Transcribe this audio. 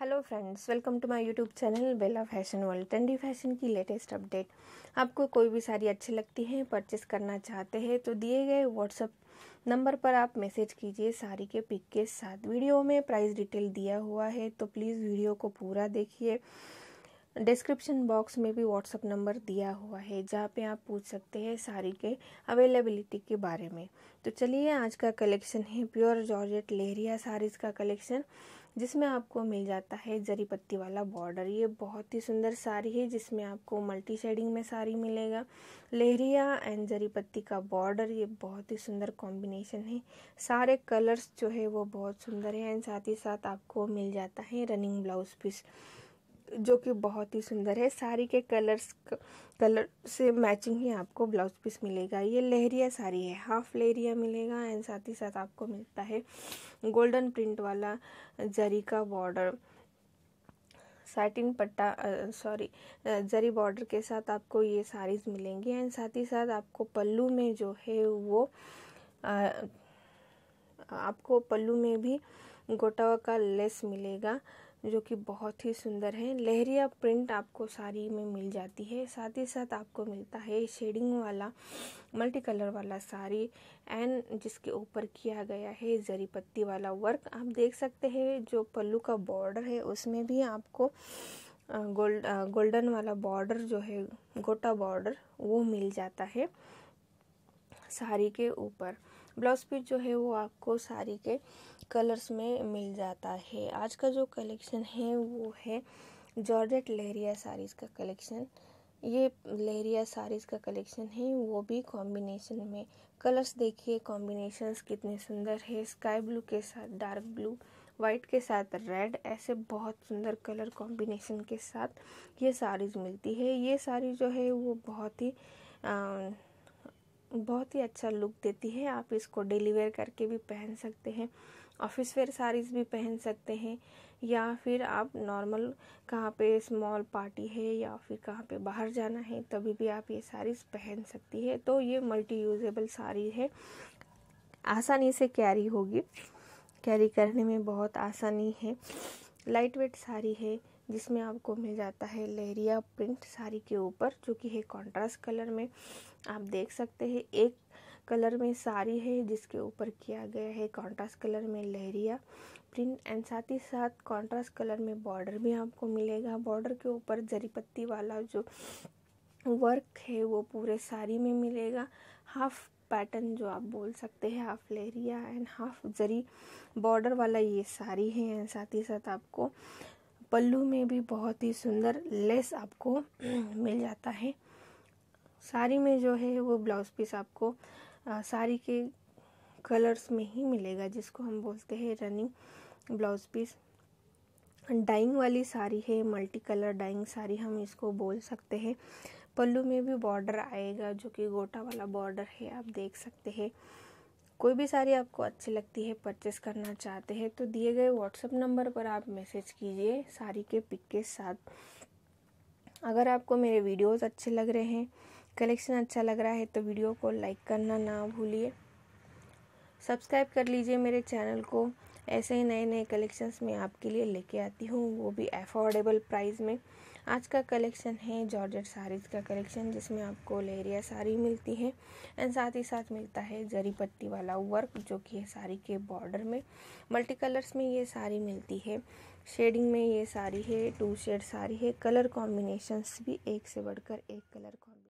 hello friends welcome to my YouTube channel Bella fashion world trendy fashion की latest update आपको कोई भी साड़ी अच्छी लगती है परचेस करना चाहते हैं तो दिए गए व्हाट्सअप नंबर पर आप मैसेज कीजिए साड़ी के पिक के साथ वीडियो में प्राइस डिटेल दिया हुआ है तो प्लीज़ वीडियो को पूरा देखिए डिस्क्रिप्शन बॉक्स में भी व्हाट्सअप नंबर दिया हुआ है जहाँ पे आप पूछ सकते हैं साड़ी के अवेलेबिलिटी के बारे में तो चलिए आज का कलेक्शन है प्योर जॉर्जेट लेहरिया साड़ीज़ का कलेक्शन जिसमें आपको मिल जाता है जरी पत्ती वाला बॉर्डर ये बहुत ही सुंदर साड़ी है जिसमें आपको मल्टी शेडिंग में साड़ी मिलेगा लहरिया एंड जरी पत्ती का बॉर्डर ये बहुत ही सुंदर कॉम्बिनेशन है सारे कलर्स जो है वो बहुत सुंदर है एंड साथ ही साथ आपको मिल जाता है रनिंग ब्लाउज पीस जो कि बहुत ही सुंदर है साड़ी के कलर्स कलर से मैचिंग ही आपको ब्लाउज पीस मिलेगा ये लहरिया साड़ी है हाफ लहरिया मिलेगा एंड साथ ही साथ आपको मिलता है गोल्डन प्रिंट वाला जरी का बॉर्डर साटिन पट्टा सॉरी जरी बॉर्डर के साथ आपको ये साड़ीज़ मिलेंगी एंड साथ ही साथ आपको पल्लू में जो है वो आ, आपको पल्लू में भी गोटावा का लेस मिलेगा जो कि बहुत ही सुंदर है लहरिया प्रिंट आपको साड़ी में मिल जाती है साथ ही साथ आपको मिलता है शेडिंग वाला मल्टी कलर वाला साड़ी एंड जिसके ऊपर किया गया है जरी पत्ती वाला वर्क आप देख सकते हैं जो पल्लू का बॉर्डर है उसमें भी आपको गोल्ड गोल्डन वाला बॉर्डर जो है गोटा बॉर्डर वो मिल जाता है साड़ी के ऊपर ब्लाउज पीस जो है वो आपको साड़ी के कलर्स में मिल जाता है आज का जो कलेक्शन है वो है जॉर्जेट लहरिया साड़ीज़ का कलेक्शन ये लहरिया साड़ीज़ का कलेक्शन है वो भी कॉम्बिनेशन में कलर्स देखिए कॉम्बिनेशंस कितने सुंदर है स्काई ब्लू के साथ डार्क ब्लू वाइट के साथ रेड ऐसे बहुत सुंदर कलर कॉम्बिनेशन के साथ ये साड़ीज़ मिलती है ये साड़ी जो है वो बहुत ही बहुत ही अच्छा लुक देती है आप इसको डेली वेयर करके भी पहन सकते हैं ऑफिस वेयर साड़ीज़ भी पहन सकते हैं या फिर आप नॉर्मल कहाँ पे स्मॉल पार्टी है या फिर कहाँ पे बाहर जाना है तभी भी आप ये साड़ीज़ पहन सकती है तो ये मल्टी यूजेबल साड़ी है आसानी से कैरी होगी कैरी करने में बहुत आसानी है लाइट वेट साड़ी है जिसमें आपको मिल जाता है लहरिया प्रिंट साड़ी के ऊपर जो कि है कॉन्ट्रास्ट कलर में आप देख सकते हैं एक कलर में साड़ी है जिसके ऊपर किया गया है कॉन्ट्रास्ट कलर में लहरिया प्रिंट एंड साथ ही साथ कॉन्ट्रास्ट कलर में बॉर्डर भी आपको मिलेगा बॉर्डर के ऊपर जरी पत्ती वाला जो वर्क है वो पूरे साड़ी में मिलेगा हाफ पैटर्न जो आप बोल सकते हैं हाफ लेरिया एंड हाफ जरी बॉर्डर वाला ये साड़ी है एंड साथ ही साथ आपको पल्लू में भी बहुत ही सुंदर लेस आपको मिल जाता है साड़ी में जो है वो ब्लाउज़ पीस आपको साड़ी के कलर्स में ही मिलेगा जिसको हम बोलते हैं रनिंग ब्लाउज़ पीस डाइंग वाली साड़ी है मल्टी कलर डाइंग साड़ी हम इसको बोल सकते हैं पल्लू में भी बॉर्डर आएगा जो कि गोटा वाला बॉर्डर है आप देख सकते हैं कोई भी साड़ी आपको अच्छी लगती है परचेस करना चाहते हैं तो दिए गए व्हाट्सअप नंबर पर आप मैसेज कीजिए साड़ी के पिक के साथ अगर आपको मेरे वीडियोस अच्छे लग रहे हैं कलेक्शन अच्छा लग रहा है तो वीडियो को लाइक करना ना भूलिए सब्सक्राइब कर लीजिए मेरे चैनल को ऐसे ही नए नए कलेक्शंस मैं आपके लिए लेके आती हूँ वो भी अफोर्डेबल प्राइस में आज का कलेक्शन है जॉर्जेट साड़ीज़ का कलेक्शन जिसमें आपको लेरिया साड़ी मिलती है एंड साथ ही साथ मिलता है जरी पत्ती वाला वर्क जो कि है साड़ी के बॉर्डर में मल्टी कलर्स में ये साड़ी मिलती है शेडिंग में ये साड़ी है टू शेड साड़ी है कलर कॉम्बिनेशंस भी एक से बढ़कर एक कलर कॉम्बिनेशन